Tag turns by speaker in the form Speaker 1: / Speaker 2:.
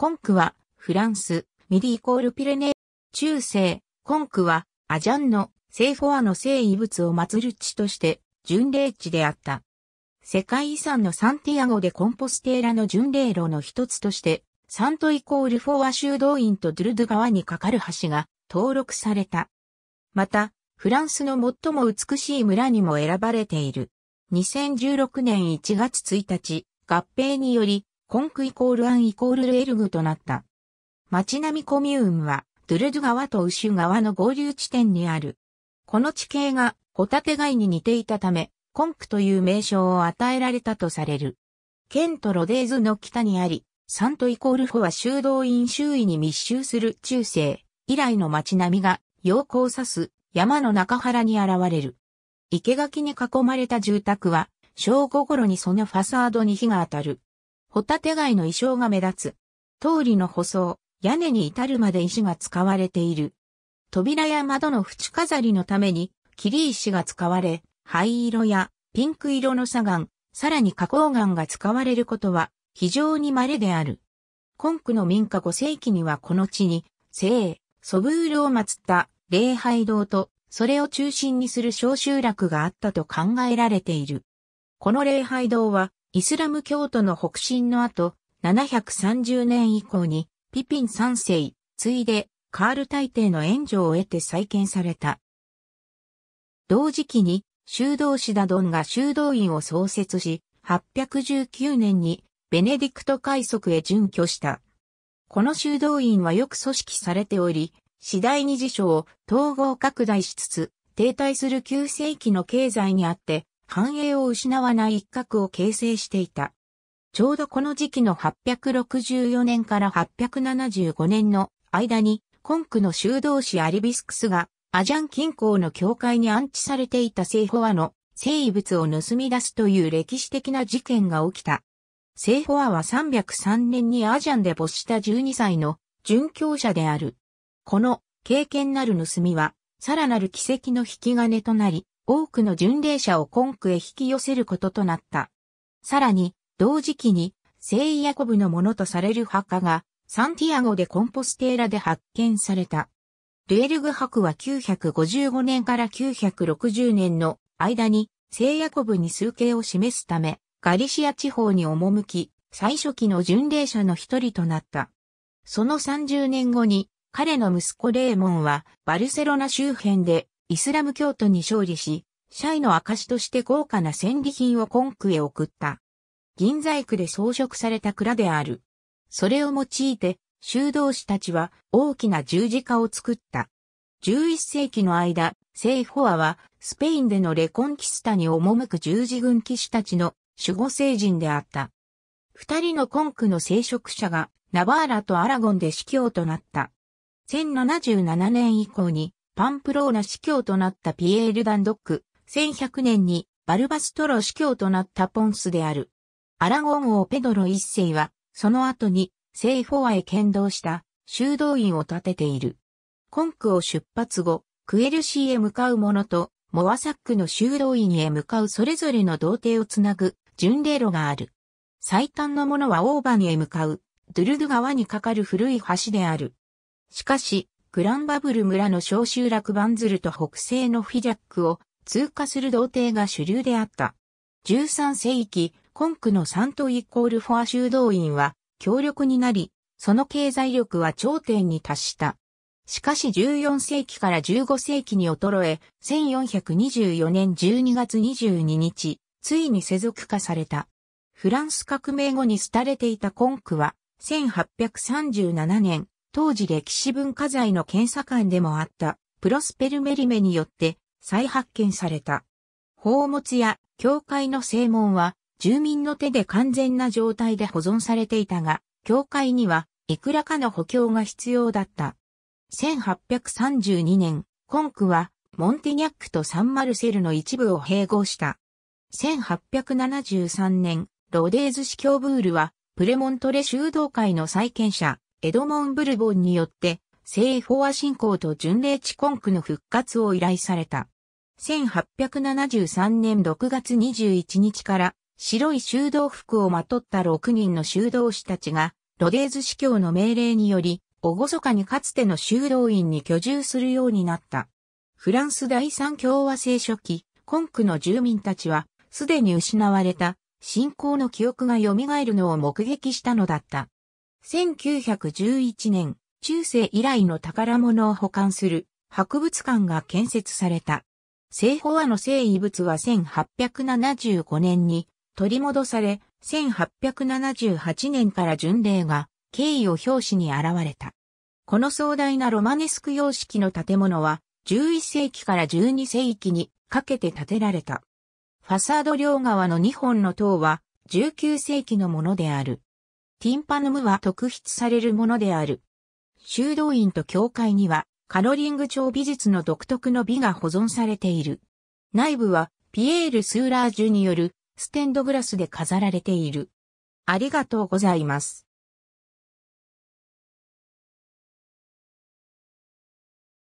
Speaker 1: コンクは、フランス、ミディイコールピレネー、中世、コンクは、アジャンのセイフォアの聖遺物を祀る地として、巡礼地であった。世界遺産のサンティアゴでコンポステーラの巡礼路の一つとして、サントイコールフォア修道院とドゥルド川に架かる橋が登録された。また、フランスの最も美しい村にも選ばれている。2016年1月1日、合併により、コンクイコールアンイコールルエルグとなった。町並みコミューンは、ドゥルドゥ川とウシュ川の合流地点にある。この地形がホタテ貝に似ていたため、コンクという名称を与えられたとされる。県とロデーズの北にあり、サントイコールフォは修道院周囲に密集する中世以来の町並みが陽光を指す山の中原に現れる。生垣に囲まれた住宅は正午頃にそのファサードに火が当たる。ホタテ貝の衣装が目立つ。通りの舗装、屋根に至るまで石が使われている。扉や窓の縁飾りのために、切り石が使われ、灰色やピンク色の砂岩、さらに花崗岩が使われることは非常に稀である。今区の民家5世紀にはこの地に、聖、ソブールを祀った礼拝堂と、それを中心にする小集落があったと考えられている。この礼拝堂は、イスラム教徒の北進の後、730年以降に、ピピン三世、ついで、カール大帝の援助を得て再建された。同時期に、修道士ダドンが修道院を創設し、819年に、ベネディクト海速へ準拠した。この修道院はよく組織されており、次第に辞書を統合拡大しつつ、停滞する旧世紀の経済にあって、繁栄を失わない一角を形成していた。ちょうどこの時期の864年から875年の間に、コンクの修道士アリビスクスが、アジャン近郊の教会に安置されていた聖ホアの生物を盗み出すという歴史的な事件が起きた。聖ホアは303年にアジャンで没した12歳の殉教者である。この経験なる盗みは、さらなる奇跡の引き金となり、多くの巡礼者をン区へ引き寄せることとなった。さらに、同時期に、聖イヤコブのものとされる墓が、サンティアゴでコンポステーラで発見された。ルエルグ博は955年から960年の間に、聖ヤコブに数形を示すため、ガリシア地方に赴き、最初期の巡礼者の一人となった。その30年後に、彼の息子レーモンは、バルセロナ周辺でイスラム教徒に勝利し、シャイの証として豪華な戦利品をコンクへ送った。銀細工で装飾された蔵である。それを用いて、修道士たちは大きな十字架を作った。11世紀の間、聖フォアはスペインでのレコンキスタに赴く十字軍騎士たちの守護聖人であった。二人のコンクの聖職者がナバーラとアラゴンで司教となった。1077年以降にパンプローナ司教となったピエール・ダンドック、1100年にバルバストロ司教となったポンスである。アラゴン王ペドロ一世は、その後に、聖フォアへ剣道した修道院を建てている。コンクを出発後、クエルシーへ向かう者と、モアサックの修道院へ向かうそれぞれの童貞をつなぐ巡礼路がある。最短の者はオーバンへ向かう、ドゥルド川に架かる古い橋である。しかし、グランバブル村の小集落バンズルと北西のフィジャックを通過する童貞が主流であった。13世紀、コンクのサントイコールフォア修道院は強力になり、その経済力は頂点に達した。しかし14世紀から15世紀に衰え、1424年12月22日、ついに世俗化された。フランス革命後に廃れていたコンクは、1837年、当時歴史文化財の検査官でもあったプロスペルメリメによって再発見された。宝物や教会の正門は住民の手で完全な状態で保存されていたが、教会にはいくらかの補強が必要だった。1832年、コンクはモンテニャックとサンマルセルの一部を併合した。1873年、ロデーズ市教ブールはプレモントレ修道会の再建者、エドモン・ブルボンによって、聖フォア信仰と巡礼地根区の復活を依頼された。1873年6月21日から白い修道服をまとった6人の修道士たちがロデーズ司教の命令により、おごそかにかつての修道院に居住するようになった。フランス第三共和制初期、コンクの住民たちは、すでに失われた、信仰の記憶が蘇るのを目撃したのだった。1911年、中世以来の宝物を保管する博物館が建設された。聖方和の聖遺物は1875年に取り戻され、1878年から巡礼が敬意を表紙に現れた。この壮大なロマネスク様式の建物は11世紀から12世紀にかけて建てられた。ファサード両側の2本の塔は19世紀のものである。ティンパヌムは特筆されるものである。修道院と教会には、カロリング町美術の独特の美が保存されている。内部は、ピエール・スーラージュによる、ステンドグラスで飾られている。ありがとうございます。